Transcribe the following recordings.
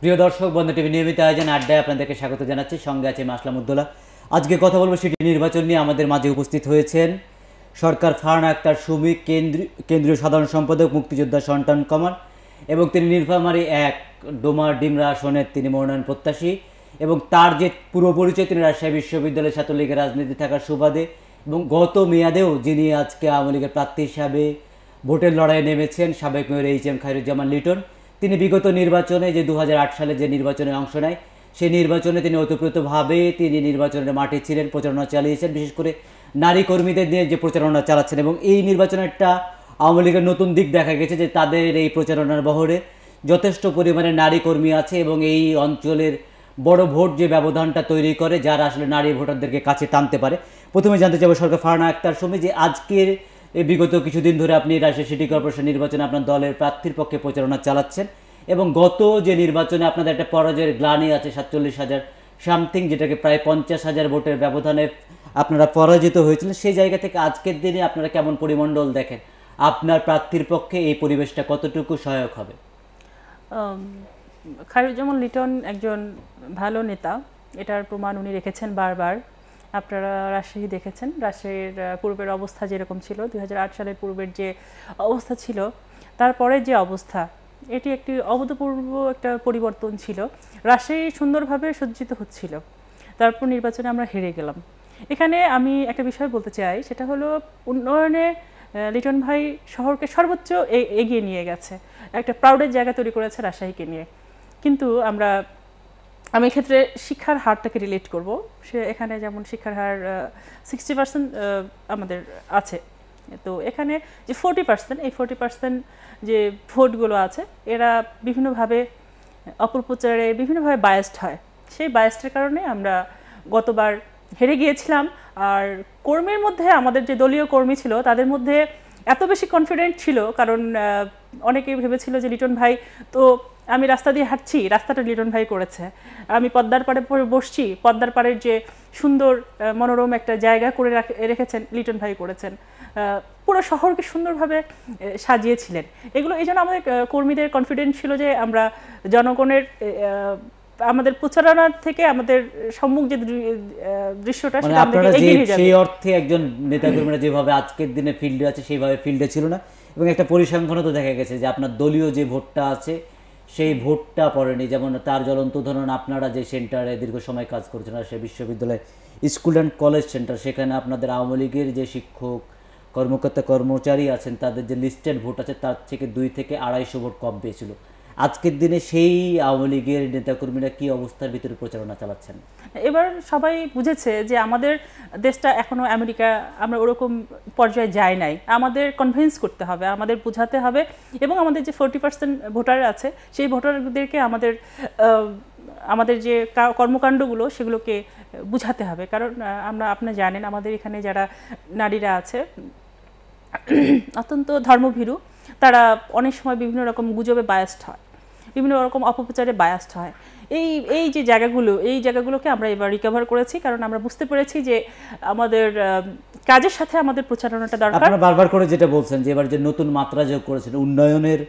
প্রিয় দর্শক বন্ধু টিভি নিয়মিত আয়োজন আড্ডায় আপনাদেরকে স্বাগত জানাচ্ছি সঙ্গে আছে মাসলাম উদ্দোলা আজকে কথা বলবো সেটি নির্বাচন নিয়ে আমাদের মাঝে উপস্থিত হয়েছেন সরকার ফারহানা আক্তার সুমি কেন্দ্রীয় সাধারণ সম্পাদক মুক্তিযোদ্ধা সন্তান কমান এবং তিনি নির্ভামারি এক ডোমার ডিমরা আসনের তিনি মনোনয়ন প্রত্যাশী এবং তার যে পূর্ব পরিচয় তিনি রাজশাহী বিশ্ববিদ্যালয়ের ছাত্রলীগের রাজনীতি থাকার সুবাদে এবং গত মেয়াদেও যিনি আজকে আওয়ামী লীগের প্রার্থী হিসাবে ভোটের লড়াইয়ে নেমেছেন সাবেক mayor H M Khairuzzaman Liton তিনি বিগত নির্বাচনে যে দু সালে যে নির্বাচনে অংশ নেয় সেই নির্বাচনে তিনি ওতপ্রোতভাবে তিনি নির্বাচনের মাঠে ছিলেন প্রচারণা চালিয়েছেন বিশেষ করে নারী কর্মীদের নিয়ে যে প্রচারণা চালাচ্ছেন এবং এই নির্বাচনেরটা আওয়ামী লীগের নতুন দিক দেখা গেছে যে তাদের এই প্রচারণার বহরে যথেষ্ট পরিমাণে নারী কর্মী আছে এবং এই অঞ্চলের বড় ভোট যে ব্যবধানটা তৈরি করে যারা আসলে নারী ভোটারদেরকে কাছে টানতে পারে প্রথমে জানতে চাবো সরকার ফারানা আক্তার সময় যে আজকের এই বিগত কিছুদিন ধরে আপনি রাজশাহী সিটি কর্পোরেশন নির্বাচনে আপনার দলের প্রার্থীর পক্ষে প্রচারণা চালাচ্ছেন এবং গত যে নির্বাচনে আপনাদের একটা পরাজয়ের গ্লানি আছে সাতচল্লিশ হাজার সামথিং যেটাকে প্রায় পঞ্চাশ হাজার ভোটের ব্যবধানে আপনারা পরাজিত হয়েছিলেন সেই জায়গা থেকে আজকের দিনে আপনারা কেমন পরিমণ্ডল দেখেন আপনার প্রার্থীর পক্ষে এই পরিবেশটা কতটুকু সহায়ক হবে খায়রুজ্জামান লিটন একজন ভালো নেতা এটার প্রমাণ উনি রেখেছেন বারবার আপনারা রাজশাহী দেখেছেন রাজশাহীর পূর্বের অবস্থা যেরকম ছিল দুই সালের পূর্বের যে অবস্থা ছিল তারপরে যে অবস্থা এটি একটি অভূতপূর্ব একটা পরিবর্তন ছিল রাজশাহী সুন্দরভাবে সজ্জিত হচ্ছিল তারপর নির্বাচনে আমরা হেরে গেলাম এখানে আমি একটা বিষয় বলতে চাই সেটা হলো উন্নয়নে লিটন ভাই শহরকে সর্বোচ্চ এগিয়ে নিয়ে গেছে একটা প্রাউডের জায়গা তৈরি করেছে রাজশাহীকে নিয়ে কিন্তু আমরা আমি এক্ষেত্রে শিক্ষার হারটাকে রিলেট করব সে এখানে যেমন শিক্ষার হার সিক্সটি পার্সেন্ট আমাদের আছে তো এখানে যে ফোর্টি পার্সেন্ট এই ফোর্টি পার্সেন্ট যে ভোটগুলো আছে এরা বিভিন্নভাবে অপপ্রচারে বিভিন্নভাবে বায়াসড হয় সেই বায়াসটার কারণে আমরা গতবার হেরে গিয়েছিলাম আর কর্মীর মধ্যে আমাদের যে দলীয় কর্মী ছিল তাদের মধ্যে এত বেশি কনফিডেন্ট ছিল কারণ অনেকেই ভেবেছিল যে লিটন ভাই তো আমি রাস্তা দিয়ে হাঁটছি রাস্তাটা লিটন ভাই করেছে আমি পদ্মার পাড়ে বসছি পদ্মার পাড়ের যে সুন্দর মনোরম একটা জায়গা করে রেখেছেন লিটন ভাই করেছেন পুরো শহরকে সুন্দরভাবে সাজিয়েছিলেন এগুলো এই জন্য আমাদের কর্মীদের কনফিডেন্স ছিল যে আমরা জনগণের আমাদের প্রচারণার থেকে আমাদের সম্মুখ যে দৃশ্যটা মানে সেটা সেই অর্থে একজন নেতাকর্মীরা যেভাবে আজকের দিনে ফিল্ডে আছে সেইভাবে ফিল্ডে ছিল না এবং একটা পরিসংখ্যানও তো দেখা গেছে যে আপনার দলীয় যে ভোটটা আছে সেই ভোটটা পড়েনি যেমন তার জ্বলন্ত ধরুন আপনারা যে সেন্টারে দীর্ঘ সময় কাজ করছেন সে বিশ্ববিদ্যালয় স্কুল অ্যান্ড কলেজ সেন্টার সেখানে আপনাদের আওয়ামী লীগের যে শিক্ষক কর্মকর্তা কর্মচারী আছেন তাদের যে লিস্টেড ভোট আছে তার থেকে দুই থেকে আড়াইশো ভোট কম পেয়েছিল আজকের দিনে সেই আওয়ামী লীগের নেতাকর্মীরা কী অবস্থার ভিতরে প্রচারণা চালাচ্ছেন এবার সবাই বুঝেছে যে আমাদের দেশটা এখনও আমেরিকা আমরা ওরকম পর্যায়ে যায় নাই আমাদের কনভিন্স করতে হবে আমাদের বোঝাতে হবে এবং আমাদের যে ফোরটি পার্সেন্ট ভোটার আছে সেই ভোটারদেরকে আমাদের আমাদের যে কর্মকাণ্ডগুলো সেগুলোকে বুঝাতে হবে কারণ আমরা আপনি জানেন আমাদের এখানে যারা নারীরা আছে অত্যন্ত ধর্মভীরু তারা অনেক সময় বিভিন্ন রকম গুজবে বায়াস্ট হয় বিভিন্ন রকম অপপ্রচারে বায়াস্ত হয় এই এই যে জায়গাগুলো এই জায়গাগুলোকে আমরা এবার রিকভার করেছি কারণ আমরা বুঝতে পেরেছি যে আমাদের কাজের সাথে আমাদের প্রচারণাটা দরকার আপনারা বারবার করে যেটা বলছেন যে এবার যে নতুন মাত্রা যোগ করেছেন উন্নয়নের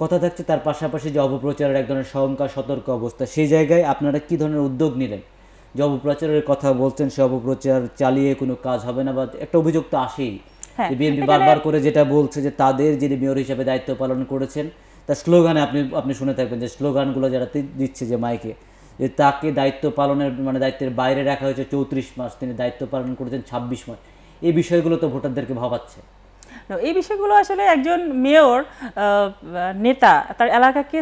কথা থাকছে তার পাশাপাশি যে অপপ্রচারের এক ধরনের সহকার সতর্ক অবস্থা সেই জায়গায় আপনারা কি ধরনের উদ্যোগ নিলেন যে অপপ্রচারের কথা বলছেন সে অপপ্রচার চালিয়ে কোনো কাজ হবে না বা একটা অভিযোগ তো আসেই হ্যাঁ, বিএনপি বারবার করে যেটা বলছে যে তাদের যিনি মেয়র হিসাবে দায়িত্ব পালন করেছেন তার স্লোগানে আপনি আপনি শুনে থাকবেন যে স্লোগানগুলো যারা দিচ্ছে যে মাইকে যে তাকে দায়িত্ব পালনের মানে দায়িত্বের বাইরে রাখা হয়েছে চৌত্রিশ মাস তিনি দায়িত্ব পালন করেছেন ছাব্বিশ মাস এই বিষয়গুলো তো ভোটারদেরকে ভাবাচ্ছে এই বিষয়গুলো আসলে একজন মেয়র নেতা তার এলাকাকে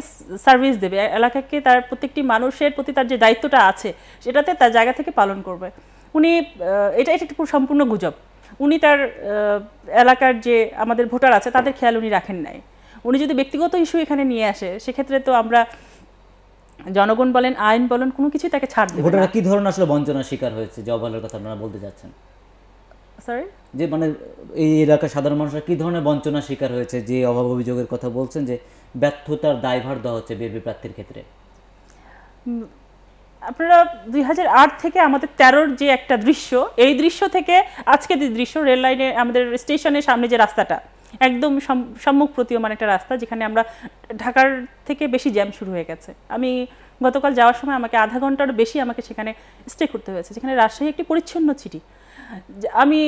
সার্ভিস দেবে এলাকাকে তার প্রত্যেকটি মানুষের প্রতি তার যে দায়িত্বটা আছে সেটাতে তার জায়গা থেকে পালন করবে উনি এটা এটা একটু সম্পূর্ণ গুজব উনি তার এলাকার যে আমাদের ভোটার আছে তাদের খেয়াল উনি রাখেন নাই উনি যদি ব্যক্তিগত ইস্যু এখানে নিয়ে আসে সেক্ষেত্রে তো আমরা জনগণ বলেন আইন বলেন কোনো কিছুই তাকে ছাড় দেবে ঘটনা কি ধরনের আসলে বঞ্চনার শিকার হয়েছে যে কথা আপনারা বলতে যাচ্ছেন সরি যে মানে এই এলাকার সাধারণ মানুষরা কি ধরনের বঞ্চনার শিকার হয়েছে যে অভাব অভিযোগের কথা বলছেন যে ব্যর্থতার দায়ভার দেওয়া হচ্ছে বিএনপি প্রার্থীর ক্ষেত্রে আপনারা দুই থেকে আমাদের তেরোর যে একটা দৃশ্য এই দৃশ্য থেকে আজকে যে দৃশ্য রেল লাইনে আমাদের স্টেশনের সামনে যে রাস্তাটা একদম সম্মুখ প্রতীয়মান একটা রাস্তা যেখানে আমরা ঢাকার থেকে বেশি জ্যাম শুরু হয়ে গেছে আমি গতকাল যাওয়ার সময় আমাকে আধা ঘন্টার বেশি আমাকে সেখানে স্টে করতে হয়েছে যেখানে রাজশাহী একটি পরিচ্ছন্ন চিঠি আমি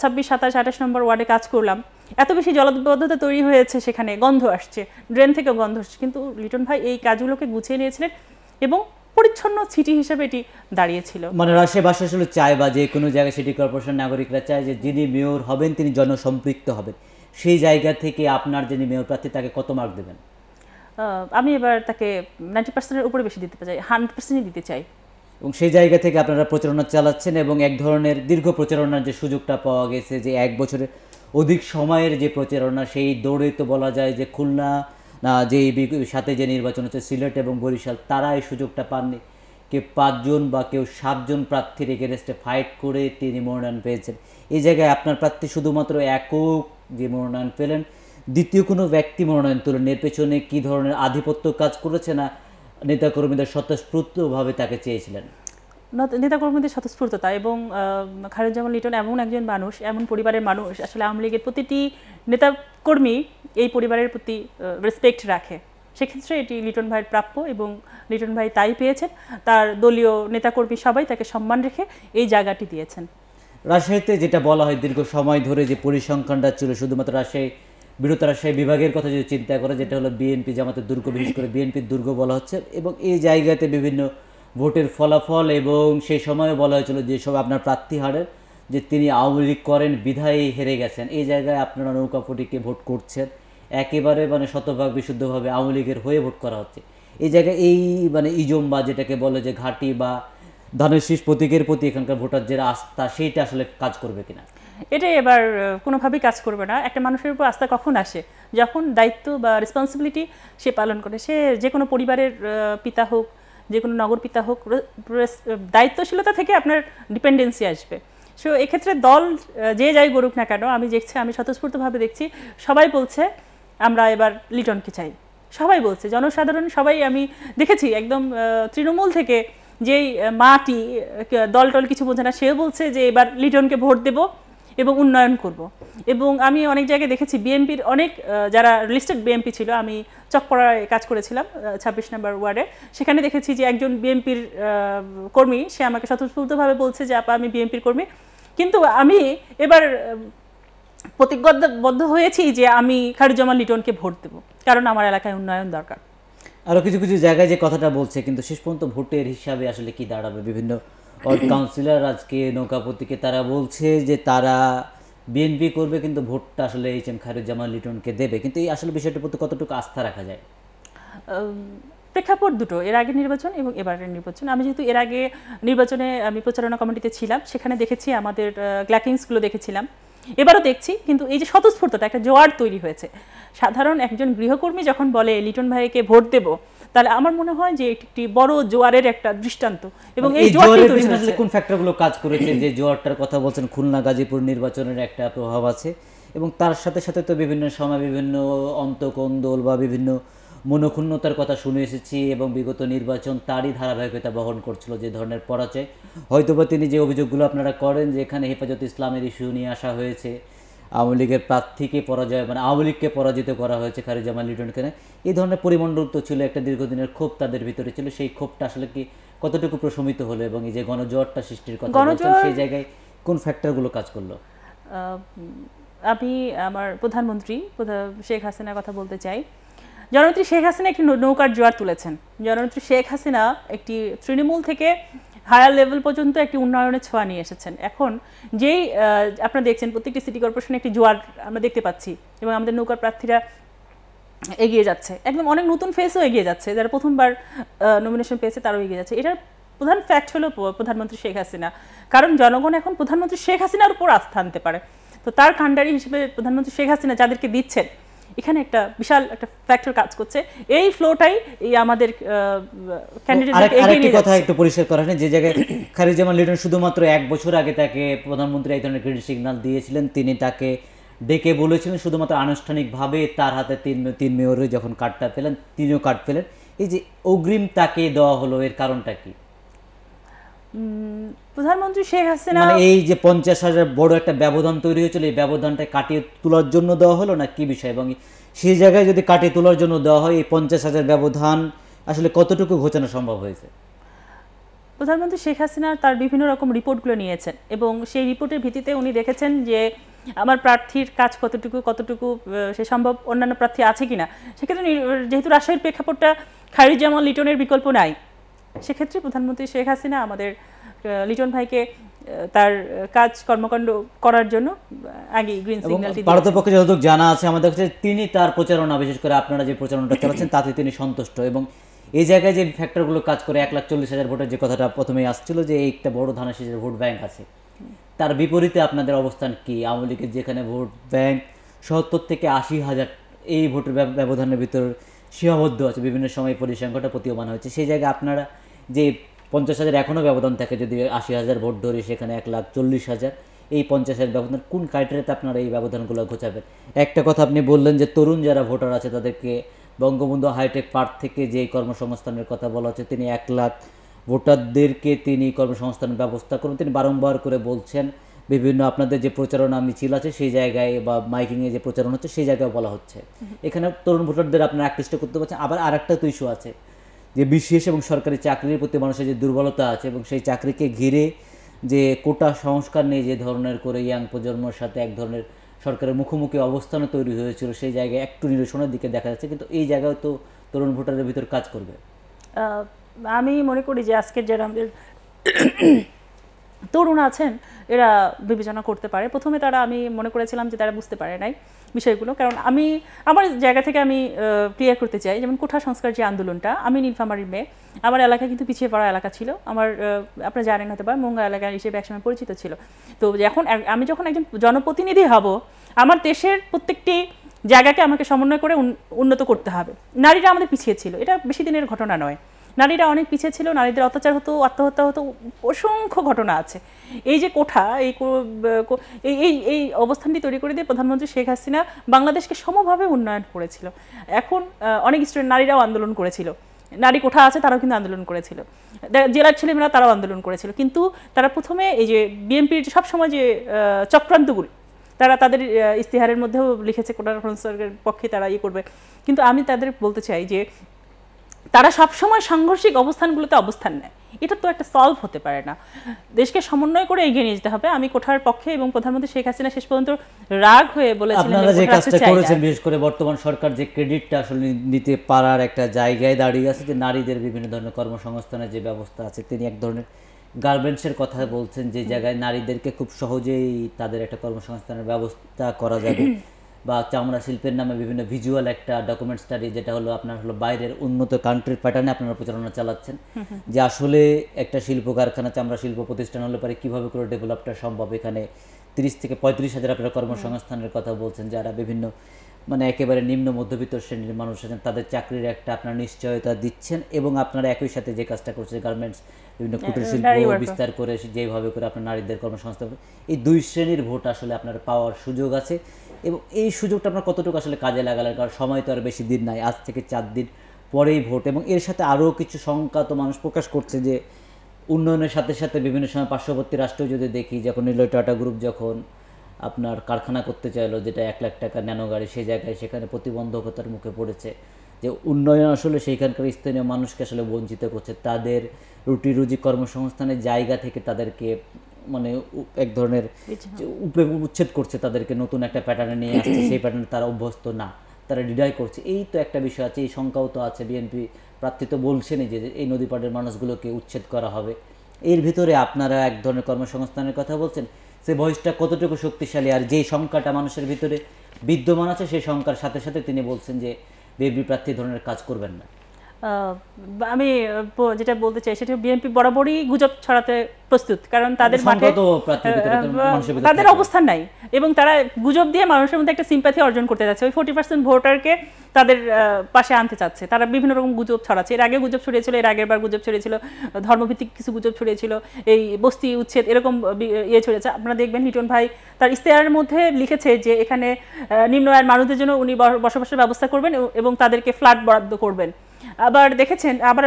ছাব্বিশ সাতাশ আঠাশ নম্বর ওয়ার্ডে কাজ করলাম এত বেশি জলবদ্ধতা তৈরি হয়েছে সেখানে গন্ধ আসছে ড্রেন থেকেও গন্ধ আসছে কিন্তু লিটন ভাই এই কাজগুলোকে গুছিয়ে নিয়েছিলেন এবং পরিচ্ছন্ন সিটি হিসেবে এটি দাঁড়িয়েছিল মানে রাজশাহী বাসা আসলে চায় বা যে কোনো জায়গায় সিটি কর্পোরেশন নাগরিকরা চায় যে যিনি মেয়র হবেন তিনি জনসম্পৃক্ত হবেন সেই জায়গা থেকে আপনার যিনি মেয়র প্রার্থী তাকে কত মার্ক দেবেন আমি এবার তাকে নাইনটি পার্সেন্টের উপরে বেশি দিতে চাই হান্ড্রেড পার্সেন্টই দিতে চাই এবং সেই জায়গা থেকে আপনারা প্রচারণা চালাচ্ছেন এবং এক ধরনের দীর্ঘ প্রচারণার যে সুযোগটা পাওয়া গেছে যে এক বছরের অধিক সময়ের যে প্রচারণা সেই দৌড়ে তো বলা যায় যে খুলনা যে সাথে যে নির্বাচন হচ্ছে সিলেট এবং বরিশাল তারা এই সুযোগটা পাননি কেউ পাঁচজন বা কেউ সাতজন প্রার্থীর এগেনস্টে ফাইট করে তিনি মনোনয়ন পেয়েছেন এই জায়গায় আপনার প্রার্থী শুধুমাত্র একক যে মনোনয়ন পেলেন দ্বিতীয় কোনো ব্যক্তি মনোনয়ন তুলেন এর পেছনে কী ধরনের আধিপত্য কাজ করেছে না নেতাকর্মীদের স্বতঃস্ফূর্তভাবে তাকে চেয়েছিলেন নেতাকর্মীদের স্বতঃস্ফূর্ততা এবং খারুজ্জামান লিটন এমন একজন মানুষ এমন পরিবারের মানুষ আসলে আওয়ামী লীগের প্রতিটি নেতাকর্মী এই পরিবারের প্রতি রেসপেক্ট রাখে সেক্ষেত্রে এটি লিটন ভাইয়ের প্রাপ্য এবং লিটন ভাই তাই পেয়েছেন তার দলীয় নেতাকর্মী সবাই তাকে সম্মান রেখে এই জায়গাটি দিয়েছেন রাজশাহীতে যেটা বলা হয় দীর্ঘ সময় ধরে যে পরিসংখ্যানটা ছিল শুধুমাত্র রাজশাহী বিরত রাজশাহী বিভাগের কথা যদি চিন্তা করে যেটা হলো বিএনপি জামাতের দুর্গ বিশেষ করে বিএনপির দুর্গ বলা হচ্ছে এবং এই জায়গাতে বিভিন্ন ভোটের ফলাফল এবং সেই সময়ে বলা হয়েছিল যে সব আপনার প্রার্থী হারের যে তিনি আওয়ামী লীগ করেন বিধায় হেরে গেছেন এই জায়গায় আপনারা নৌকা ফটিকে ভোট করছেন একেবারে মানে শতভাগ বিশুদ্ধভাবে আওয়ামী লীগের হয়ে ভোট করা হচ্ছে এই জায়গায় এই মানে ইজম বা যেটাকে বলে যে ঘাটি বা ধানের শীষ প্রতীকের প্রতি এখানকার ভোটারদের আস্থা সেইটা আসলে কাজ করবে কিনা এটাই এবার কোনোভাবেই কাজ করবে না একটা মানুষের উপর আস্থা কখন আসে যখন দায়িত্ব বা রেসপন্সিবিলিটি সে পালন করে সে যে কোনো পরিবারের পিতা হোক যে কোনো নগর পিতা হোক দায়িত্বশীলতা থেকে আপনার ডিপেন্ডেন্সি আসবে সো এক্ষেত্রে দল যে যাই গরুক না কেন আমি দেখছি আমি স্বতঃস্ফূর্তভাবে দেখছি সবাই বলছে আমরা এবার লিটনকে চাই সবাই বলছে জনসাধারণ সবাই আমি দেখেছি একদম তৃণমূল থেকে যেই মাটি দল টল কিছু বোঝে না সেও বলছে যে এবার লিটনকে ভোট দেব এবং উন্নয়ন করব এবং আমি অনেক জায়গায় দেখেছি বিএমপির অনেক যারা লিস্টেড বিএমপি ছিল আমি চকপড়ায় কাজ করেছিলাম ছাব্বিশ নম্বর ওয়ার্ডে সেখানে দেখেছি যে একজন বিএমপির কর্মী সে আমাকে স্বতঃস্ফূর্তভাবে বলছে যে আপা আমি বিএমপির কর্মী কিন্তু আমি এবার প্রতিজ্ঞাবদ্ধ হয়েছি যে আমি খারুজ্জামান লিটনকে ভোট দেবো কারণ আমার এলাকায় উন্নয়ন দরকার আরও কিছু কিছু জায়গায় যে কথাটা বলছে কিন্তু শেষ পর্যন্ত ভোটের হিসাবে আসলে কি দাঁড়াবে বিভিন্ন কাউন্সিলর আজকে নৌকা তারা বলছে যে তারা বিএনপি করবে কিন্তু ভোটটা আসলে এইচ এম খায়রুজ্জামান লিটনকে দেবে কিন্তু এই আসলে বিষয়টার প্রতি কতটুকু আস্থা রাখা যায় প্রেক্ষাপট দুটো এর আগে নির্বাচন এবং এবারের নির্বাচন আমি যেহেতু এর আগে নির্বাচনে আমি প্রচারণা কমিটিতে ছিলাম সেখানে দেখেছি আমাদের গ্ল্যাকিংসগুলো দেখেছিলাম এবারও দেখছি কিন্তু এই যে স্বতঃস্ফূর্ততা একটা জোয়ার তৈরি হয়েছে সাধারণ একজন গৃহকর্মী যখন বলে লিটন ভাইকে ভোট দেব তাহলে আমার মনে হয় যে একটি বড় জোয়ারের একটা দৃষ্টান্ত এবং মানে এই জোয়ারের পিছনে কোন ফ্যাক্টরগুলো কাজ করেছে যে জোয়ারটার কথা বলছেন খুলনা গাজীপুর নির্বাচনের একটা প্রভাব আছে এবং তার সাথে সাথে তো বিভিন্ন সময় বিভিন্ন অন্তকন্দল বা বিভিন্ন মনোক্ষুণ্ণতার কথা শুনে এসেছি এবং বিগত নির্বাচন তারই ধারাবাহিকতা বহন করছিল যে ধরনের পরাজয় হয়তোবা তিনি যে অভিযোগগুলো আপনারা করেন যে এখানে হেফাজত ইসলামের ইস্যু নিয়ে আসা হয়েছে আওয়ামী লীগের প্রার্থীকে পরাজয় মানে আওয়ামী লীগকে পরাজিত করা হয়েছে খারিজামা লিটনকে এই ধরনের পরিমণ্ডল তো ছিল একটা দীর্ঘদিনের ক্ষোভ তাদের ভিতরে ছিল সেই ক্ষোভটা আসলে কি কতটুকু প্রশমিত হলো এবং এই যে গণজোয়ারটা সৃষ্টির কথা বলছেন সেই জায়গায় কোন ফ্যাক্টরগুলো কাজ করলো আমি আমার প্রধানমন্ত্রী শেখ হাসিনার কথা বলতে চাই জননেত্রী শেখ হাসিনা একটি নৌকার জোয়ার তুলেছেন জননেত্রী শেখ হাসিনা একটি তৃণমূল থেকে হায়ার লেভেল পর্যন্ত একটি উন্নয়নের ছোঁয়া নিয়ে এসেছেন এখন যেই আপনারা দেখছেন প্রত্যেকটি সিটি কর্পোরেশনে একটি জোয়ার আমরা দেখতে পাচ্ছি এবং আমাদের নৌকার প্রার্থীরা এগিয়ে যাচ্ছে একদম অনেক নতুন ফেসও এগিয়ে যাচ্ছে যারা প্রথমবার নমিনেশন পেয়েছে তারাও এগিয়ে যাচ্ছে এটার প্রধান ফ্যাক্ট হলো প্রধানমন্ত্রী শেখ হাসিনা কারণ জনগণ এখন প্রধানমন্ত্রী শেখ হাসিনার উপর আস্থা আনতে পারে তো তার কাণ্ডারি হিসেবে প্রধানমন্ত্রী শেখ হাসিনা যাদেরকে দিচ্ছেন এখানে একটা বিশাল একটা ফ্যাক্টর কাজ করছে এই ফ্লোটাই এই আমাদের ক্যান্ডিডেট কথা একটু পরিষ্কার করা হয় যে জায়গায় খারিজামান লিটন শুধুমাত্র এক বছর আগে তাকে প্রধানমন্ত্রী এই ধরনের গ্রিন সিগন্যাল দিয়েছিলেন তিনি তাকে ডেকে বলেছিলেন শুধুমাত্র আনুষ্ঠানিকভাবে তার হাতে তিন তিন মেয়রে যখন কার্ডটা পেলেন তিনিও কার্ড পেলেন এই যে অগ্রিম তাকে দেওয়া হলো এর কারণটা কি প্রধানমন্ত্রী শেখ হাসিনা মানে এই যে পঞ্চাশ হাজার বড় একটা ব্যবধান তৈরি হয়েছিল এই ব্যবধানটা কাটিয়ে তোলার জন্য দেওয়া হলো না কি বিষয় এবং সেই জায়গায় যদি কাটিয়ে তোলার জন্য দেওয়া হয় এই পঞ্চাশ হাজার ব্যবধান আসলে কতটুকু ঘোচানো সম্ভব হয়েছে প্রধানমন্ত্রী শেখ হাসিনা তার বিভিন্ন রকম রিপোর্টগুলো নিয়েছেন এবং সেই রিপোর্টের ভিত্তিতে উনি দেখেছেন যে আমার প্রার্থীর কাজ কতটুকু কতটুকু সে সম্ভব অন্যান্য প্রার্থী আছে কিনা সেক্ষেত্রে যেহেতু রাজশাহীর প্রেক্ষাপটটা খারিজ জামাল লিটনের বিকল্প নাই সেক্ষেত্রে প্রধানমন্ত্রী শেখ হাসিনা আমাদের লিটন ভাইকে তার কাজ কর্মকাণ্ড করার জন্য আগে গ্রিন সিগন্যালটি ভারতের পক্ষে যতটুকু জানা আছে আমাদের কাছে তিনি তার প্রচারণা বিশেষ করে আপনারা যে প্রচারণাটা চালাচ্ছেন তাতে তিনি সন্তুষ্ট এবং এই জায়গায় যে ফ্যাক্টরগুলো কাজ করে এক লাখ চল্লিশ হাজার ভোটের যে কথাটা প্রথমেই আসছিল যে একটা বড় ধান শীষের ভোট ব্যাংক আছে তার বিপরীতে আপনাদের অবস্থান কি আওয়ামী লীগের যেখানে ভোট ব্যাংক সত্তর থেকে আশি হাজার এই ভোটের ব্যবধানের ভিতর সীমাবদ্ধ আছে বিভিন্ন সময় পরিসংখ্যাটা প্রতীয়মান হয়েছে সেই জায়গায় আপনারা যে পঞ্চাশ হাজার এখনও ব্যবধান থাকে যদি আশি হাজার ভোট ধরে সেখানে এক লাখ চল্লিশ হাজার এই পঞ্চাশ হাজার ব্যবধান কোন ক্রাইটেরিয়াতে আপনারা এই ব্যবধানগুলো ঘোচাবেন একটা কথা আপনি বললেন যে তরুণ যারা ভোটার আছে তাদেরকে বঙ্গবন্ধু হাইটেক পার্ক থেকে যে কর্মসংস্থানের কথা বলা হচ্ছে তিনি এক লাখ ভোটারদেরকে তিনি কর্মসংস্থানের ব্যবস্থা করুন তিনি বারংবার করে বলছেন বিভিন্ন আপনাদের যে প্রচারণা মিছিল আছে সেই জায়গায় বা মাইকিংয়ে যে প্রচারণা হচ্ছে সেই জায়গায় বলা হচ্ছে এখানে তরুণ ভোটারদের আপনারা আকৃষ্ট করতে পারছেন আবার আর একটা তো ইস্যু আছে যে বিশেষ এবং সরকারি চাকরির প্রতি মানুষের যে দুর্বলতা আছে এবং সেই চাকরিকে ঘিরে যে কোটা সংস্কার নিয়ে যে ধরনের করে ইয়াং প্রজন্মের সাথে এক ধরনের সরকারের মুখোমুখি অবস্থানও তৈরি হয়েছিল সেই জায়গায় একটু নিরসনের দিকে দেখা যাচ্ছে কিন্তু এই জায়গায় তো তরুণ ভোটারের ভিতর কাজ করবে আমি মনে করি যে আজকের যারা আমাদের তরুণ আছেন এরা বিবেচনা করতে পারে প্রথমে তারা আমি মনে করেছিলাম যে তারা বুঝতে পারে নাই বিষয়গুলো কারণ আমি আমার জায়গা থেকে আমি ক্লিয়ার করতে চাই যেমন কোঠা সংস্কার যে আন্দোলনটা আমি নীলফামারির মেয়ে আমার এলাকা কিন্তু পিছিয়ে পড়া এলাকা ছিল আমার আপনারা জানেন হতে পারে মঙ্গা এলাকা হিসেবে একসময় পরিচিত ছিল তো যখন আমি যখন একজন জনপ্রতিনিধি হব আমার দেশের প্রত্যেকটি জায়গাকে আমাকে সমন্বয় করে উন্নত করতে হবে নারীরা আমাদের পিছিয়ে ছিল এটা বেশি দিনের ঘটনা নয় নারীরা অনেক পিছিয়ে ছিল নারীদের অত্যাচার হতো আত্মহত্যা হতো অসংখ্য ঘটনা আছে এই যে কোঠা এই এই এই অবস্থানটি তৈরি করে দিয়ে প্রধানমন্ত্রী শেখ হাসিনা বাংলাদেশকে সমভাবে উন্নয়ন করেছিল এখন অনেক স্টুডেন্ট নারীরাও আন্দোলন করেছিল নারী কোঠা আছে তারাও কিন্তু আন্দোলন করেছিল জেলার ছেলেমেয়েরা তারাও আন্দোলন করেছিল কিন্তু তারা প্রথমে এই যে বিএনপির সবসময় যে চক্রান্তগুলো তারা তাদের ইস্তেহারের মধ্যেও লিখেছে কোটা সরকারের পক্ষে তারা ইয়ে করবে কিন্তু আমি তাদের বলতে চাই যে তারা সবসময় সাংঘর্ষিক অবস্থানগুলোতে অবস্থান নেয় এটা তো একটা সলভ হতে পারে না দেশকে সমন্বয় করে এগিয়ে নিয়ে যেতে হবে আমি কোঠার পক্ষে এবং প্রধানমন্ত্রী শেখ হাসিনা শেষ পর্যন্ত রাগ হয়ে বলে আপনারা যে কাজটা করেছেন বিশেষ করে বর্তমান সরকার যে ক্রেডিটটা আসলে নিতে পারার একটা জায়গায় দাঁড়িয়ে আছে যে নারীদের বিভিন্ন ধরনের কর্মসংস্থানের যে ব্যবস্থা আছে তিনি এক ধরনের গার্মেন্টসের কথা বলছেন যে জায়গায় নারীদেরকে খুব সহজেই তাদের একটা কর্মসংস্থানের ব্যবস্থা করা যাবে বা চামড়া শিল্পের নামে বিভিন্ন ভিজুয়াল একটা ডকুমেন্ট স্টাডি যেটা হলো আপনার হলো বাইরের উন্নত কান্ট্রির প্যাটার্নে আপনারা প্রচারণা চালাচ্ছেন যে আসলে একটা শিল্প কারখানা চামড়া শিল্প প্রতিষ্ঠান হলে পরে কীভাবে করে ডেভেলপটা সম্ভব এখানে তিরিশ থেকে পঁয়ত্রিশ হাজার আপনারা কর্মসংস্থানের কথা বলছেন যারা বিভিন্ন মানে একেবারে নিম্ন মধ্যবিত্ত শ্রেণীর মানুষ আছেন তাদের চাকরির একটা আপনার নিশ্চয়তা দিচ্ছেন এবং আপনারা একই সাথে যে কাজটা করছে গার্মেন্টস বিভিন্ন হ্যাঁ, কুটির শিল্প বিস্তার করে যেভাবে করে আপনার নারীদের কর্মসংস্থান এই দুই শ্রেণীর ভোট আসলে আপনার পাওয়ার সুযোগ আছে এবং এই সুযোগটা আপনার কতটুকু আসলে কাজে লাগালেন কারণ সময় তো আর বেশি দিন নাই আজ থেকে চার দিন পরেই ভোট এবং এর সাথে আরও কিছু সংখ্যা তো মানুষ প্রকাশ করছে যে উন্নয়নের সাথে সাথে বিভিন্ন সময় পার্শ্ববর্তী রাষ্ট্র যদি দেখি যখন নিলয় টাটা গ্রুপ যখন আপনার কারখানা করতে চাইলো যেটা এক লাখ টাকা ন্যানো গাড়ি সেই জায়গায় সেখানে প্রতিবন্ধকতার মুখে পড়েছে যে উন্নয়ন আসলে সেইখানকার স্থানীয় মানুষকে আসলে বঞ্চিত করছে তাদের রুটি রুজি কর্মসংস্থানের জায়গা থেকে তাদেরকে মানে এক ধরনের উপরে উচ্ছেদ করছে তাদেরকে নতুন একটা প্যাটার্নে নিয়ে আসছে সেই প্যাটার্নে তারা অভ্যস্ত না তারা ডিডাই করছে এই তো একটা বিষয় আছে এই শঙ্কাও তো আছে বিএনপি প্রার্থী তো বলছেনই যে এই নদীপাড়ের মানুষগুলোকে উচ্ছেদ করা হবে এর ভিতরে আপনারা এক ধরনের কর্মসংস্থানের কথা বলছেন সে ভয়েসটা কতটুকু শক্তিশালী আর যেই সংখ্যাটা মানুষের ভিতরে বিদ্যমান আছে সেই সংখ্যার সাথে সাথে তিনি বলছেন যে বিএনপি প্রার্থী ধরনের কাজ করবেন না আমি যেটা বলতে চাই সেটা বিএনপি বরাবরই গুজব ছড়াতে প্রস্তুত কারণ মানে তাদের মাঠে তাদের অবস্থান নাই এবং তারা গুজব দিয়ে মানুষের মধ্যে একটা সিম্প্যাথি অর্জন করতে যাচ্ছে ওই ফোর্টি পার্সেন্ট ভোটারকে তাদের পাশে আনতে চাচ্ছে তারা বিভিন্ন রকম গুজব ছড়াচ্ছে এর আগে গুজব ছড়িয়েছিল এর আগের বার গুজব ছড়িয়েছিল ধর্মভিত্তিক কিছু গুজব ছড়িয়েছিল এই বস্তি উচ্ছেদ এরকম ইয়ে ছড়িয়েছে আপনারা দেখবেন হিটন ভাই তার ইস্তেহারের মধ্যে লিখেছে যে এখানে নিম্ন আয়ের মানুষদের জন্য উনি বসবাসের ব্যবস্থা করবেন এবং তাদেরকে ফ্ল্যাট বরাদ্দ করবেন আবার দেখেছেন আবার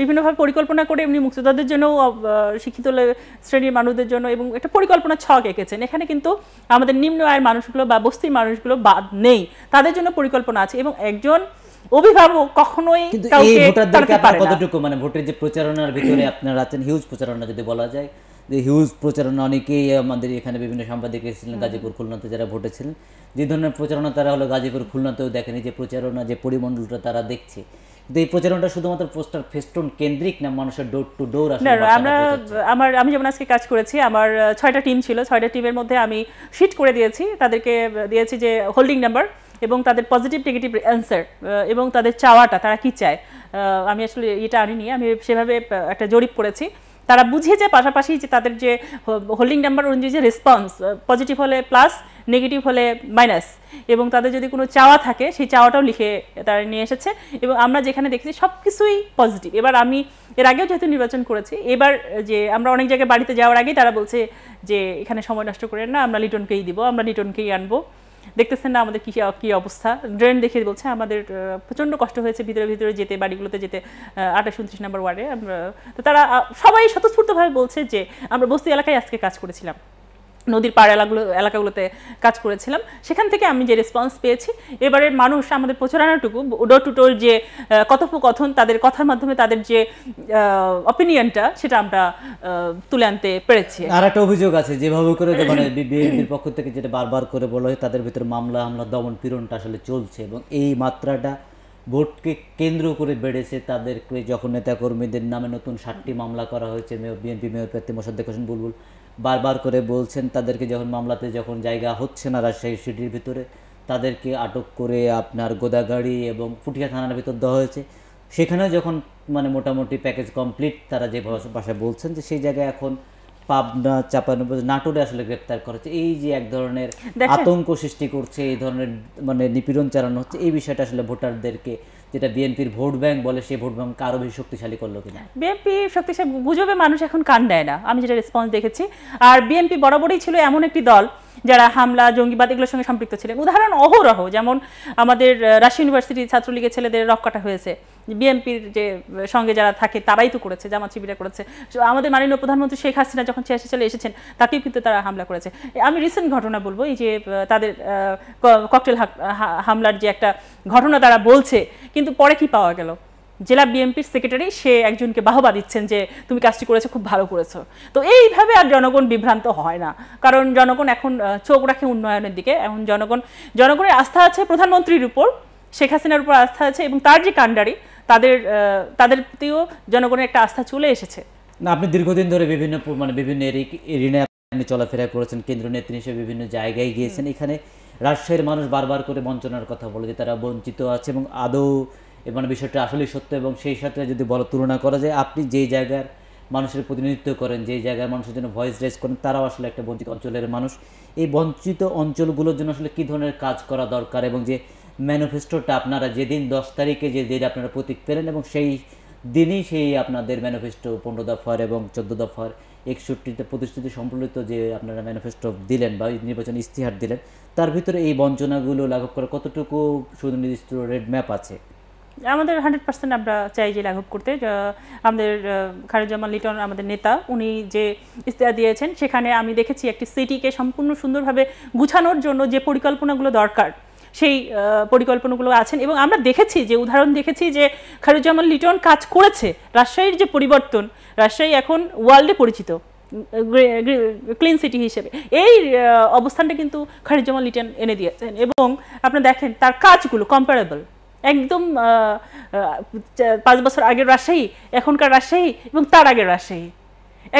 বিভিন্নভাবে পরিকল্পনা করে এমনি মুক্তিযোদ্ধাদের জন্য শিক্ষিত শ্রেণীর মানুষদের জন্য এবং একটা পরিকল্পনা ছক এঁকেছেন এখানে কিন্তু আমাদের নিম্ন আয়ের মানুষগুলো বা বস্তির মানুষগুলো বাদ নেই তাদের জন্য পরিকল্পনা আছে এবং একজন অভিভাবক কখনোই কাউকে কতটুকু মানে ভোটের যে প্রচারণার ভিতরে আপনারা আছেন হিউজ প্রচারণা যদি বলা যায় হিউজ প্রচারণা অনেকেই আমাদের এখানে বিভিন্ন সাংবাদিক এসেছিলেন গাজীপুর খুলনাতে যারা ভোটেছিলেন যে ধরনের প্রচারণা তারা হলো গাজীপুর খুলনাতেও দেখেনি যে প্রচারণা যে পরিমণ্ডলটা তারা দেখছে কিন্তু এই প্রচারণাটা শুধুমাত্র পোস্টার ফেস্টুন কেন্দ্রিক না মানুষের ডোর টু ডোর আমরা আমার আমি যেমন আজকে কাজ করেছি আমার ছয়টা টিম ছিল ছয়টা টিমের মধ্যে আমি শিট করে দিয়েছি তাদেরকে দিয়েছি যে হোল্ডিং নাম্বার এবং তাদের পজিটিভ নেগেটিভ অ্যান্সার এবং তাদের চাওয়াটা তারা কি চায় আমি আসলে এটা আনিনি আমি সেভাবে একটা জরিপ করেছি তারা বুঝিয়েছে পাশাপাশি যে তাদের যে হোল্ডিং নাম্বার অনুযায়ী যে রেসপন্স পজিটিভ হলে প্লাস নেগেটিভ হলে মাইনাস এবং তাদের যদি কোনো চাওয়া থাকে সেই চাওয়াটাও লিখে তারা নিয়ে এসেছে এবং আমরা যেখানে দেখেছি সব কিছুই পজিটিভ এবার আমি এর আগেও যেহেতু নির্বাচন করেছি এবার যে আমরা অনেক জায়গায় বাড়িতে যাওয়ার আগেই তারা বলছে যে এখানে সময় নষ্ট করেন না আমরা লিটনকেই দিব আমরা লিটনকেই আনবো দেখতেছেন না আমাদের কী কী অবস্থা ড্রেন দেখে বলছে আমাদের প্রচণ্ড কষ্ট হয়েছে ভিতরে ভিতরে যেতে বাড়িগুলোতে যেতে আঠাশ উনত্রিশ নম্বর ওয়ার্ডে আমরা তো তারা সবাই স্বতঃস্ফূর্তভাবে বলছে যে আমরা বস্তি এলাকায় আজকে কাজ করেছিলাম নদীর পাড় এলাকাগুলো এলাকাগুলোতে কাজ করেছিলাম সেখান থেকে আমি যে রেসপন্স পেয়েছি এবারের মানুষ আমাদের প্রচারণাটুকু ডোর টু ডোর যে কথোপকথন তাদের কথার মাধ্যমে তাদের যে অপিনিয়নটা সেটা আমরা তুলে আনতে পেরেছি আর একটা অভিযোগ আছে যেভাবে করে মানে বিএনপির পক্ষ থেকে যেটা বারবার করে বলা হয় তাদের ভিতরে মামলা হামলা দমন পীড়নটা আসলে চলছে এবং এই মাত্রাটা ভোটকে কেন্দ্র করে বেড়েছে তাদেরকে যখন নেতাকর্মীদের নামে নতুন ষাটটি মামলা করা হয়েছে মেয়র বিএনপি মেয়র প্রার্থী মোসাদ্দেক হোসেন বুলবুল বারবার করে বলছেন তাদেরকে যখন মামলাতে যখন জায়গা হচ্ছে না রাজশাহী সিটির ভিতরে তাদেরকে আটক করে আপনার গোদাগাড়ি এবং ফুটিয়া থানার ভিতর দেওয়া হয়েছে সেখানেও যখন মানে মোটামুটি প্যাকেজ কমপ্লিট তারা যে ভাষায় বলছেন যে সেই জায়গায় এখন পাবনা চাপানো নাটোরে আসলে গ্রেপ্তার করেছে এই যে এক ধরনের আতঙ্ক সৃষ্টি করছে এই ধরনের মানে নিপীড়ন চালানো হচ্ছে এই বিষয়টা আসলে ভোটারদেরকে যেটা বিএনপির ভোট ব্যাংক বলে সেই ভোট ব্যাংক আরও বেশি শক্তিশালী করলো কিনা বিএনপি শক্তিশালী গুজবে মানুষ এখন কান দেয় না আমি যেটা রেসপন্স দেখেছি আর বিএনপি বরাবরই ছিল এমন একটি দল যারা হামলা জঙ্গিবাদ এগুলোর সঙ্গে সম্পৃক্ত ছিলেন উদাহরণ অহরহ যেমন আমাদের রাশিয়া ইউনিভার্সিটি ছাত্রলীগের ছেলেদের রক্ষাটা হয়েছে বিএনপির যে সঙ্গে যারা থাকে তারাই তো করেছে জামাত শিবিরা করেছে আমাদের মাননীয় প্রধানমন্ত্রী শেখ হাসিনা যখন ছিয়াশি সালে এসেছেন তাকেও কিন্তু তারা হামলা করেছে আমি রিসেন্ট ঘটনা বলবো এই যে তাদের ককটেল হামলার যে একটা ঘটনা তারা বলছে কিন্তু পরে কি পাওয়া গেল জেলা বিএনপির সেক্রেটারি সে একজনকে বাহবা দিচ্ছেন যে তুমি কাজটি করেছো খুব ভালো করেছো তো এইভাবে আর জনগণ বিভ্রান্ত হয় না কারণ জনগণ এখন চোখ রাখে উন্নয়নের দিকে এখন জনগণ জনগণের আস্থা আছে প্রধানমন্ত্রীর উপর শেখ হাসিনার উপর আস্থা আছে এবং তার যে কাণ্ডারি তাদের তাদের প্রতিও জনগণের একটা আস্থা চলে এসেছে না আপনি দীর্ঘদিন ধরে বিভিন্ন মানে বিভিন্ন এরিনে আপনি চলাফেরা করেছেন কেন্দ্র নেত্রী হিসেবে বিভিন্ন জায়গায় গিয়েছেন এখানে রাজশাহীর মানুষ বারবার করে বঞ্চনার কথা বলে যে তারা বঞ্চিত আছে এবং আদৌ মানে বিষয়টা আসলেই সত্য এবং সেই সাথে যদি বলা তুলনা করা যায় আপনি যেই জায়গার মানুষের প্রতিনিধিত্ব করেন যেই জায়গার মানুষের জন্য ভয়েস রেজ করেন তারাও আসলে একটা বঞ্চিত অঞ্চলের মানুষ এই বঞ্চিত অঞ্চলগুলোর জন্য আসলে কী ধরনের কাজ করা দরকার এবং যে ম্যানিফেস্টোটা আপনারা যেদিন দশ তারিখে যে দিন আপনারা প্রতীক পেলেন এবং সেই দিনই সেই আপনাদের ম্যানিফেস্টো পনেরো দফার এবং চোদ্দ দফার একষট্টিতে প্রতিষ্ঠিত সম্পর্কিত যে আপনারা ম্যানিফেস্টো দিলেন বা নির্বাচন ইস্তিহার দিলেন তার ভিতরে এই বঞ্চনাগুলো লাঘব করার কতটুকু সুনির্দিষ্ট রেড ম্যাপ আছে আমাদের হান্ড্রেড পার্সেন্ট আমরা চাই যে লাঘব করতে আমাদের খারুজ্জামান লিটন আমাদের নেতা উনি যে ইস্তেহার দিয়েছেন সেখানে আমি দেখেছি একটি সিটিকে সম্পূর্ণ সুন্দরভাবে গুছানোর জন্য যে পরিকল্পনাগুলো দরকার সেই পরিকল্পনাগুলো আছেন এবং আমরা দেখেছি যে উদাহরণ দেখেছি যে খারুজ্জামান লিটন কাজ করেছে রাজশাহীর যে পরিবর্তন রাজশাহী এখন ওয়ার্ল্ডে পরিচিত ক্লিন সিটি হিসেবে এই অবস্থানটা কিন্তু খারিজামান লিটন এনে দিয়েছেন এবং আপনারা দেখেন তার কাজগুলো কম্পারেবল একদম পাঁচ বছর আগের রাজশাহী এখনকার রাজশাহী এবং তার আগের রাজশাহী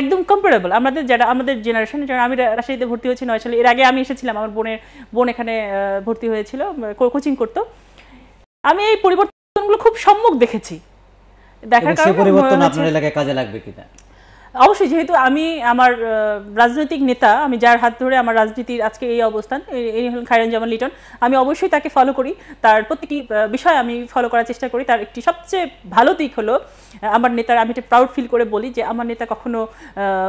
একদম কম্পারেবল আমাদের যারা আমাদের জেনারেশন যারা আমি রাজশাহীতে ভর্তি হয়েছি নয় সালে এর আগে আমি এসেছিলাম আমার বোনের বোন এখানে ভর্তি হয়েছিল কোচিং করতো আমি এই পরিবর্তনগুলো খুব সম্মুখ দেখেছি দেখার কারণে পরিবর্তন আপনার এলাকায় কাজে লাগবে কিনা অবশ্যই যেহেতু আমি আমার রাজনৈতিক নেতা আমি যার হাত ধরে আমার রাজনীতির আজকে এই অবস্থান এই হলেন জামান লিটন আমি অবশ্যই তাকে ফলো করি তার প্রতিটি বিষয় আমি ফলো করার চেষ্টা করি তার একটি সবচেয়ে ভালো দিক হলো আমার নেতার আমি একটা প্রাউড ফিল করে বলি যে আমার নেতা কখনো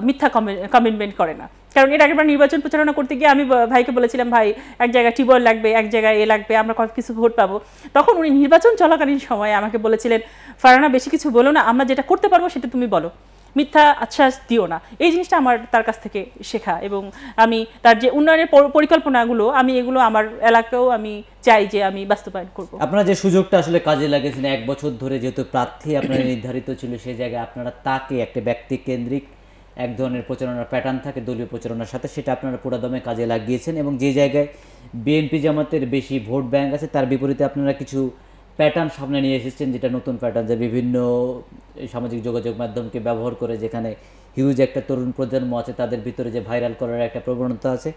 মিথ্যা কমিটমেন্ট করে না কারণ এর আগেবার নির্বাচন প্রচারণা করতে গিয়ে আমি ভাইকে বলেছিলাম ভাই এক জায়গায় টিউবওয়েল লাগবে এক জায়গায় এ লাগবে আমরা কত কিছু ভোট পাবো তখন উনি নির্বাচন চলাকালীন সময়ে আমাকে বলেছিলেন ফারানা বেশি কিছু বলো না আমরা যেটা করতে পারবো সেটা তুমি বলো মিথ্যা আচ্ছাস দিও না এই জিনিসটা আমার তার কাছ থেকে শেখা এবং আমি তার যে উন্নয়নের পরিকল্পনাগুলো আমি এগুলো আমার এলাকাও আমি চাই যে আমি বাস্তবায়ন করব আপনারা যে সুযোগটা আসলে কাজে লাগিয়েছেন এক বছর ধরে যেহেতু প্রার্থী আপনারা নির্ধারিত ছিল সেই জায়গায় আপনারা তাকে একটা ব্যক্তি কেন্দ্রিক এক ধরনের প্রচারণার প্যাটার্ন থাকে দলীয় প্রচারণার সাথে সেটা আপনারা পুরাদমে কাজে লাগিয়েছেন এবং যে জায়গায় বিএনপি জামাতের বেশি ভোট ব্যাংক আছে তার বিপরীতে আপনারা কিছু প্যাটার্ন সামনে নিয়ে এসেছেন যেটা নতুন প্যাটার্ন যে বিভিন্ন সামাজিক যোগাযোগ মাধ্যমকে ব্যবহার করে যেখানে হিউজ একটা তরুণ প্রজন্ম আছে তাদের ভিতরে যে ভাইরাল করার একটা প্রবণতা আছে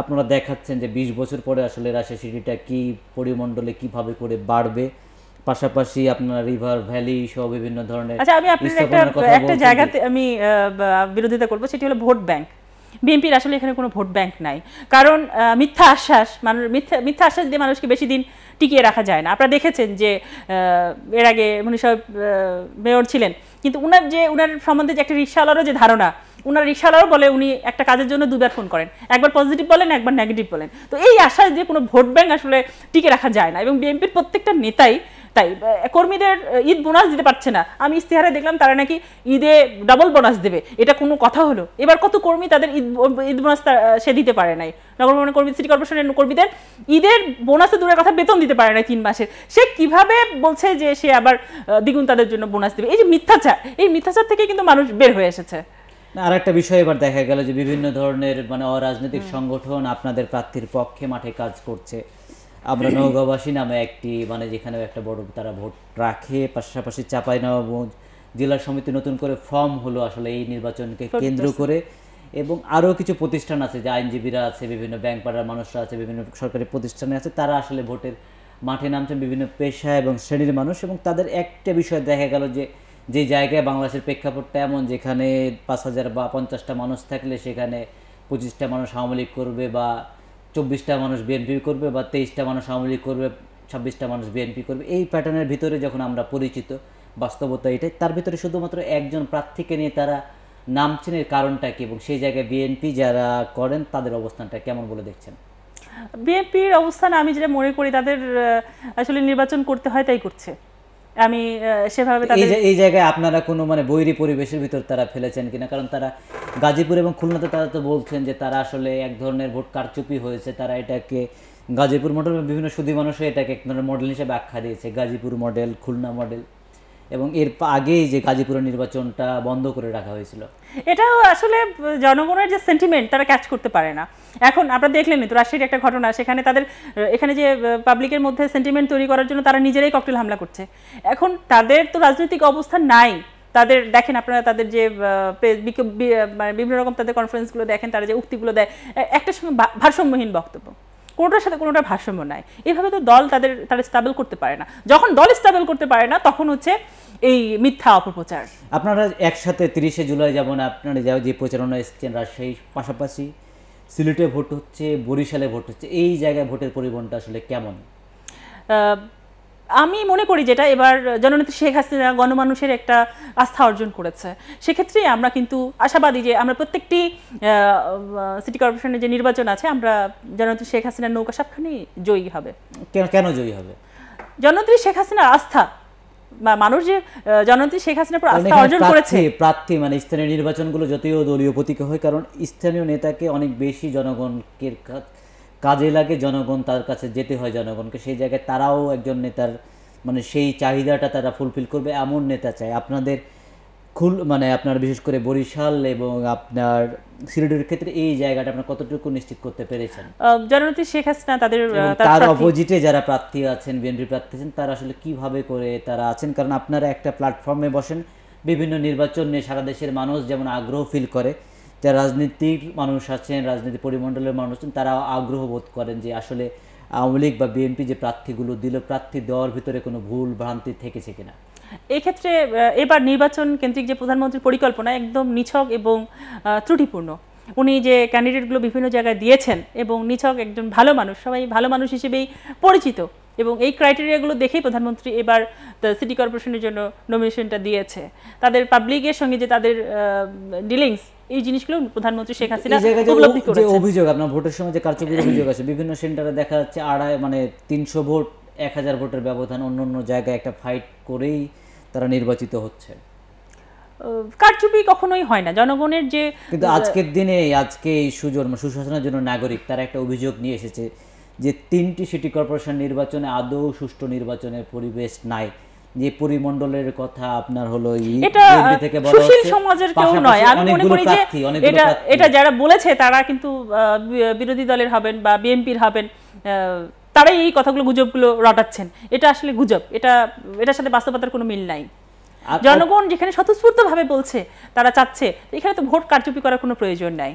আপনারা দেখাচ্ছেন যে ২০ বছর পরে আসলে রাশিয়া সিটিটা কী পরিমণ্ডলে কিভাবে করে বাড়বে পাশাপাশি আপনার রিভার ভ্যালি সহ বিভিন্ন ধরনের আচ্ছা আমি আপনার একটা একটা জায়গাতে আমি বিরোধিতা করব সেটি হলো ভোট ব্যাংক বিএনপির আসলে এখানে কোনো ভোট ব্যাংক নাই কারণ মিথ্যা আশ্বাস মানুষ মিথ্যা মিথ্যা আশ্বাস দিয়ে মানুষকে বেশি দিন টিকিয়ে রাখা যায় না আপনারা দেখেছেন যে এর আগে উনি সব মেয়র ছিলেন কিন্তু উনার যে উনার সম্বন্ধে যে একটা রিক্সাওয়ালারও যে ধারণা উনার রিক্সাওয়ালাও বলে উনি একটা কাজের জন্য দুবার ফোন করেন একবার পজিটিভ বলেন একবার নেগেটিভ বলেন তো এই আশ্বাস দিয়ে কোনো ভোট ব্যাংক আসলে টিকে রাখা যায় না এবং বিএনপির প্রত্যেকটা নেতাই তাই কর্মীদের ঈদ বোনাস দিতে পারছে না আমি ইস্তেহারে দেখলাম তারা নাকি ঈদে ডাবল বোনাস দেবে এটা কোনো কথা হলো এবার কত কর্মী তাদের ঈদ ঈদ বোনাস সে দিতে পারে নাই নগর ভবনের কর্মী সিটি কর্পোরেশনের কর্মীদের ঈদের বোনাসে দূরের কথা বেতন দিতে পারে নাই তিন মাসের সে কিভাবে বলছে যে সে আবার দ্বিগুণ তাদের জন্য বোনাস দেবে এই যে মিথ্যাচার এই মিথ্যাচার থেকে কিন্তু মানুষ বের হয়ে এসেছে আর একটা বিষয় এবার দেখা গেল যে বিভিন্ন ধরনের মানে অরাজনৈতিক সংগঠন আপনাদের প্রার্থীর পক্ষে মাঠে কাজ করছে আমরা নওগাঁবাসী নামে একটি মানে যেখানে একটা বড় তারা ভোট রাখে পাশাপাশি চাঁপাইনবাবগঞ্জ জেলা সমিতি নতুন করে ফর্ম হলো আসলে এই নির্বাচনকে কেন্দ্র করে এবং আরও কিছু প্রতিষ্ঠান আছে যে আইনজীবীরা আছে বিভিন্ন ব্যাংক পাড়ার মানুষরা আছে বিভিন্ন সরকারি প্রতিষ্ঠানে আছে তারা আসলে ভোটের মাঠে নামছেন বিভিন্ন পেশা এবং শ্রেণীর মানুষ এবং তাদের একটা বিষয় দেখা গেল যে যে জায়গায় বাংলাদেশের প্রেক্ষাপটটা এমন যেখানে পাঁচ হাজার বা পঞ্চাশটা মানুষ থাকলে সেখানে পঁচিশটা মানুষ আওয়ামী করবে বা চব্বিশটা মানুষ বিএনপি করবে বা তেইশটা মানুষ আওয়ামী লীগ করবে ছাব্বিশটা মানুষ বিএনপি করবে এই প্যাটার্নের ভিতরে যখন আমরা পরিচিত বাস্তবতা এটাই তার ভিতরে শুধুমাত্র একজন প্রার্থীকে নিয়ে তারা নামছেনের কারণটা কি এবং সেই জায়গায় বিএনপি যারা করেন তাদের অবস্থানটা কেমন বলে দেখছেন বিএনপির অবস্থান আমি যেটা মনে করি তাদের আসলে নির্বাচন করতে হয় তাই করছে আমি সেভাবে এই জায়গায় আপনারা কোনো মানে বৈরী পরিবেশের ভিতর তারা ফেলেছেন কিনা কারণ তারা গাজীপুর এবং খুলনাতে তারা তো বলছেন যে তারা আসলে এক ধরনের ভোট কারচুপি হয়েছে তারা এটাকে গাজীপুর মডেল বিভিন্ন সুদী মানুষ এটাকে এক ধরনের মডেল হিসেবে আখ্যা দিয়েছে গাজীপুর মডেল খুলনা মডেল এবং এর আগেই যে গাজীপুরের নির্বাচনটা বন্ধ করে রাখা হয়েছিল এটাও আসলে জনগণের যে সেন্টিমেন্ট তারা ক্যাচ করতে পারে না এখন আপনারা দেখলেনই তো রাশিয়ার একটা ঘটনা সেখানে তাদের এখানে যে পাবলিকের মধ্যে সেন্টিমেন্ট তৈরি করার জন্য তারা নিজেরাই ককটেল হামলা করছে এখন তাদের তো রাজনৈতিক অবস্থা নাই তাদের দেখেন আপনারা তাদের যে মানে বিভিন্ন রকম তাদের কনফারেন্সগুলো দেখেন তারা যে উক্তিগুলো দেয় একটা সময় ভারসাম্যহীন বক্তব্য কোনোটার সাথে কোনোটা ভারসাম্য নাই এভাবে তো দল তাদের তারা স্টাবল করতে পারে না যখন দল স্টাবল করতে পারে না তখন হচ্ছে এই মিথ্যা অপপ্রচার আপনারা একসাথে তিরিশে জুলাই যেমন আপনারা যা যে প্রচারণা এসছেন রাজশাহীর পাশাপাশি সিলেটে ভোট হচ্ছে বরিশালে ভোট হচ্ছে এই জায়গায় ভোটের পরিবহনটা আসলে কেমন আমি মনে করি যেটা এবার জননেত্রী শেখ হাসিনা গণমানুষের একটা আস্থা অর্জন করেছে সেক্ষেত্রে আমরা কিন্তু আশাবাদী যে আমরা প্রত্যেকটি সিটি কর্পোরেশনের যে নির্বাচন আছে আমরা জননেত্রী শেখ হাসিনার নৌকা সবখানেই জয়ী হবে কেন জয়ী হবে জননেত্রী শেখ হাসিনার আস্থা মানুষ যে জননেত্রী শেখ হাসিনার আস্থা অর্জন করেছে প্রার্থী মানে স্থানীয় নির্বাচনগুলো যদিও দলীয় প্রতীক হয় কারণ স্থানীয় নেতাকে অনেক বেশি জনগণের কাজে লাগে জনগণ তার কাছে যেতে হয় জনগণকে সেই জায়গায় তারাও একজন নেতার মানে সেই চাহিদাটা তারা ফুলফিল করবে এমন নেতা চায় আপনাদের খুল মানে আপনার বিশেষ করে বরিশাল এবং আপনার সিলেটের ক্ষেত্রে এই জায়গাটা আপনার কতটুকু নিশ্চিত করতে পেরেছেন জননেত্রী শেখ হাসিনা তাদের তার অপোজিটে যারা প্রার্থী আছেন বিএনপি প্রার্থী আছেন তারা আসলে কিভাবে করে তারা আছেন কারণ আপনারা একটা প্ল্যাটফর্মে বসেন বিভিন্ন নির্বাচন নিয়ে সারা দেশের মানুষ যেমন আগ্রহ ফিল করে যারা রাজনীতির মানুষ আছেন রাজনীতি পরিমণ্ডলের মানুষ আছেন তারা আগ্রহ বোধ করেন যে আসলে আওয়ামী লীগ বা বিএনপি যে প্রার্থীগুলো দিল প্রার্থী দেওয়ার ভিতরে কোনো ভুল ভ্রান্তি থেকেছে কিনা এক্ষেত্রে এবার নির্বাচন কেন্দ্রিক যে প্রধানমন্ত্রীর পরিকল্পনা একদম নিছক এবং ত্রুটিপূর্ণ উনি যে ক্যান্ডিডেটগুলো বিভিন্ন জায়গায় দিয়েছেন এবং নিছক একজন ভালো মানুষ সবাই ভালো মানুষ হিসেবেই পরিচিত এবং এই ক্রাইটেরিয়াগুলো দেখেই প্রধানমন্ত্রী এবার সিটি কর্পোরেশনের জন্য নমিনেশনটা দিয়েছে তাদের পাবলিকের সঙ্গে যে তাদের ডিলিংস এই জিনিসগুলো প্রধানমন্ত্রী শেখ হাসিনা উপলব্ধি করেছেন যে অভিযোগ আপনার ভোটের সময় যে কারচুপির অভিযোগ আছে বিভিন্ন সেন্টারে দেখা যাচ্ছে আড়াই মানে তিনশো ভোট এক হাজার ভোটের ব্যবধান অন্য অন্য জায়গায় একটা ফাইট করেই তারা নির্বাচিত হচ্ছে কারচুপি কখনোই হয় না জনগণের যে কিন্তু আজকের দিনে আজকে এই সুজন্ম মানে সুশাসনের জন্য নাগরিক তারা একটা অভিযোগ নিয়ে এসেছে যে তিনটি সিটি কর্পোরেশন নির্বাচনে আদৌ সুষ্ঠু নির্বাচনের পরিবেশ নাই যে পরিমণ্ডলের কথা আপনার হলো সুশীল সমাজের কেউ নয় আমি মনে করি যে এটা এটা যারা বলেছে তারা কিন্তু বিরোধী দলের হবেন বা বিএনপির হবেন তারাই এই কথাগুলো গুজবগুলো রটাচ্ছেন এটা আসলে গুজব এটা এটার সাথে বাস্তবতার কোনো মিল নাই জনগণ যেখানে ভাবে বলছে তারা চাচ্ছে এখানে তো ভোট কারচুপি করার কোনো প্রয়োজন নাই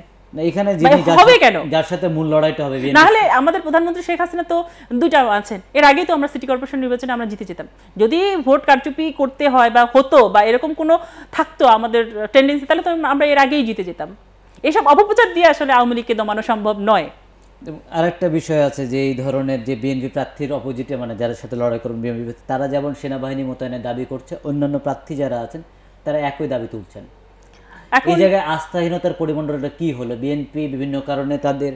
এখানে মানে যার সাথে মূল লড়াইটা হবে না হলে আমাদের প্রধানমন্ত্রী শেখ হাসিনা তো দুটা আছেন এর আগেই তো আমরা সিটি কর্পোরেশন নির্বাচনে আমরা জিতে যেতাম যদি ভোট কারচুপি করতে হয় বা হতো বা এরকম কোনো থাকতো আমাদের টেন্ডেন্সি তাহলে তো আমরা এর আগেই জিতে যেতাম এসব অপপ্রচার দিয়ে আসলে আওয়ামী লীগকে দমানো সম্ভব নয় আরেকটা বিষয় আছে যে এই ধরনের যে বিএনপি প্রার্থীর অপোজিটে মানে যাদের সাথে লড়াই করবেন বিএনপি তারা যেমন সেনাবাহিনী মোতায়েনের দাবি করছে অন্যান্য প্রার্থী যারা আছেন তারা একই দাবি তুলছেন এই জায়গায় আস্থাহীনতার পরিমণ্ডলটা কি হলো বিএনপি বিভিন্ন কারণে তাদের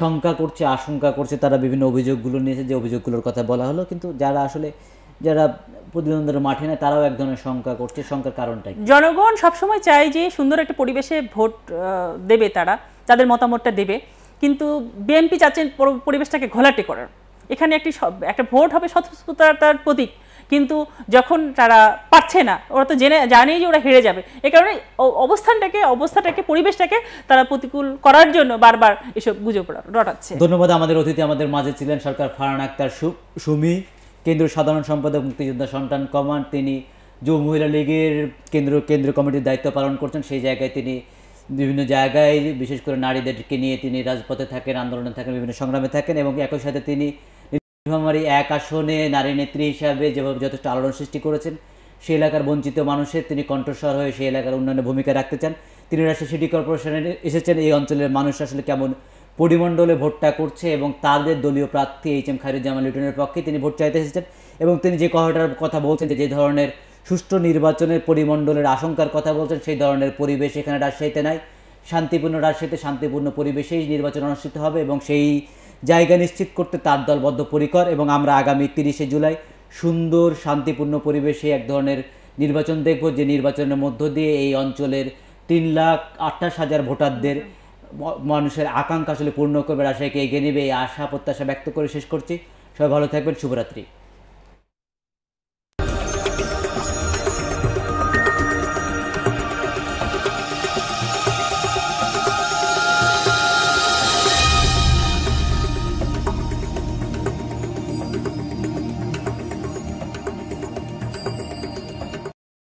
শঙ্কা করছে আশঙ্কা করছে তারা বিভিন্ন অভিযোগগুলো নিয়েছে যে অভিযোগগুলোর কথা বলা হলো কিন্তু যারা আসলে যারা প্রতিদ্বন্দ্বের মাঠে না তারাও এক ধরনের শঙ্কা করছে শঙ্কার কারণটাই জনগণ সবসময় চায় যে সুন্দর একটা পরিবেশে ভোট দেবে তারা তাদের মতামতটা দেবে কিন্তু বিএনপি চাচ্ছেন পরিবেশটাকে ঘোলাটে করার এখানে একটি একটা ভোট হবে স্বতঃস্ফূর্তার প্রতীক কিন্তু যখন তারা পারছে না ওরা তো জেনে জানেই যে ওরা হেরে যাবে এ কারণে অবস্থানটাকে অবস্থাটাকে পরিবেশটাকে তারা প্রতিকূল করার জন্য বারবার এসব গুজব রটাচ্ছে ধন্যবাদ আমাদের অতিথি আমাদের মাঝে ছিলেন সরকার ফারান আক্তার সুমি কেন্দ্রীয় সাধারণ সম্পাদক মুক্তিযোদ্ধা সন্তান কমান্ড তিনি যুব মহিলা লীগের কেন্দ্র কেন্দ্র কমিটির দায়িত্ব পালন করছেন সেই জায়গায় তিনি বিভিন্ন জায়গায় বিশেষ করে নারীদেরকে নিয়ে তিনি রাজপথে থাকেন আন্দোলনে থাকেন বিভিন্ন সংগ্রামে থাকেন এবং একই সাথে তিনি নীলফামারী এক আসনে নারী নেত্রী হিসাবে যেভাবে যথেষ্ট আলোড়ন সৃষ্টি করেছেন সেই এলাকার বঞ্চিত মানুষের তিনি কণ্ঠস্বর হয়ে সেই এলাকার উন্নয়নে ভূমিকা রাখতে চান তিনি রাজশাহী সিটি কর্পোরেশনে এসেছেন এই অঞ্চলের মানুষ আসলে কেমন পরিমণ্ডলে ভোটটা করছে এবং তাদের দলীয় প্রার্থী এইচ এম খায়রুজ্জামান লিটনের পক্ষে তিনি ভোট চাইতে এসেছেন এবং তিনি যে কথাটার কথা বলছেন যে যে ধরনের সুষ্ঠু নির্বাচনের পরিমণ্ডলের আশঙ্কার কথা বলছেন সেই ধরনের পরিবেশ এখানে রাজশাহীতে নাই শান্তিপূর্ণ রাজশাহীতে শান্তিপূর্ণ পরিবেশেই নির্বাচন অনুষ্ঠিত হবে এবং সেই জায়গা নিশ্চিত করতে তার দল বদ্ধপরিকর এবং আমরা আগামী তিরিশে জুলাই সুন্দর শান্তিপূর্ণ পরিবেশে এক ধরনের নির্বাচন দেখব যে নির্বাচনের মধ্য দিয়ে এই অঞ্চলের তিন লাখ আঠাশ হাজার ভোটারদের মানুষের আকাঙ্ক্ষা আসলে পূর্ণ করবে রাশাকে এগিয়ে নেবে এই আশা প্রত্যাশা ব্যক্ত করে শেষ করছি সবাই ভালো থাকবেন শুভরাত্রি